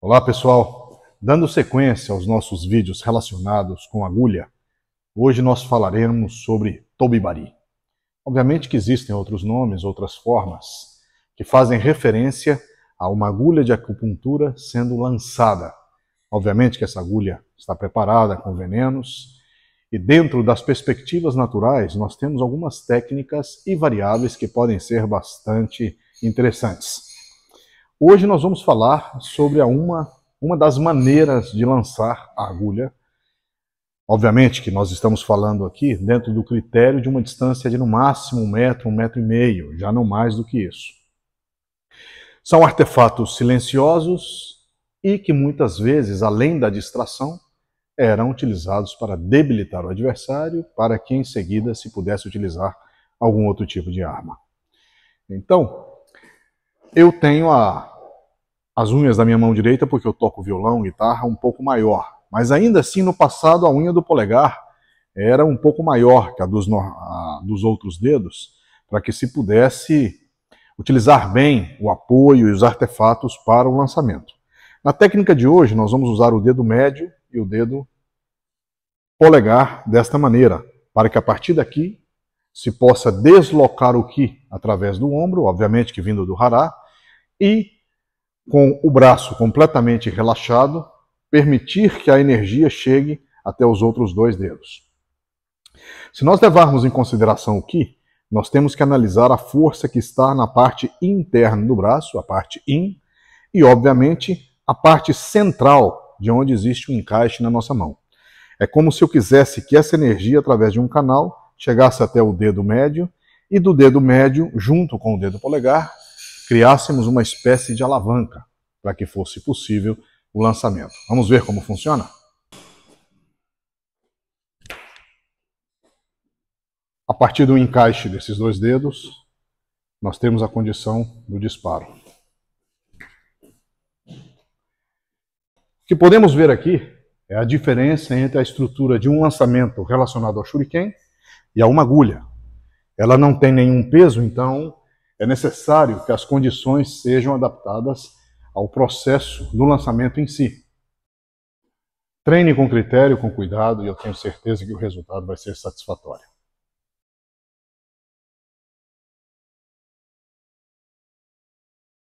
Olá pessoal, dando sequência aos nossos vídeos relacionados com agulha, hoje nós falaremos sobre tobibari. Obviamente que existem outros nomes, outras formas, que fazem referência a uma agulha de acupuntura sendo lançada. Obviamente que essa agulha está preparada com venenos, e dentro das perspectivas naturais nós temos algumas técnicas e variáveis que podem ser bastante interessantes. Hoje nós vamos falar sobre uma, uma das maneiras de lançar a agulha. Obviamente que nós estamos falando aqui dentro do critério de uma distância de no máximo um metro, um metro e meio, já não mais do que isso. São artefatos silenciosos e que muitas vezes, além da distração, eram utilizados para debilitar o adversário, para que em seguida se pudesse utilizar algum outro tipo de arma. Então, eu tenho a as unhas da minha mão direita, porque eu toco violão, guitarra, um pouco maior. Mas ainda assim, no passado, a unha do polegar era um pouco maior que a dos, a dos outros dedos, para que se pudesse utilizar bem o apoio e os artefatos para o lançamento. Na técnica de hoje, nós vamos usar o dedo médio e o dedo polegar desta maneira, para que a partir daqui se possa deslocar o ki através do ombro, obviamente que vindo do hará, e com o braço completamente relaxado, permitir que a energia chegue até os outros dois dedos. Se nós levarmos em consideração o que, nós temos que analisar a força que está na parte interna do braço, a parte in, e obviamente a parte central, de onde existe o um encaixe na nossa mão. É como se eu quisesse que essa energia, através de um canal, chegasse até o dedo médio e do dedo médio, junto com o dedo polegar, criássemos uma espécie de alavanca para que fosse possível o lançamento. Vamos ver como funciona? A partir do encaixe desses dois dedos, nós temos a condição do disparo. O que podemos ver aqui é a diferença entre a estrutura de um lançamento relacionado ao shuriken e a uma agulha. Ela não tem nenhum peso, então é necessário que as condições sejam adaptadas ao processo do lançamento em si. Treine com critério, com cuidado, e eu tenho certeza que o resultado vai ser satisfatório.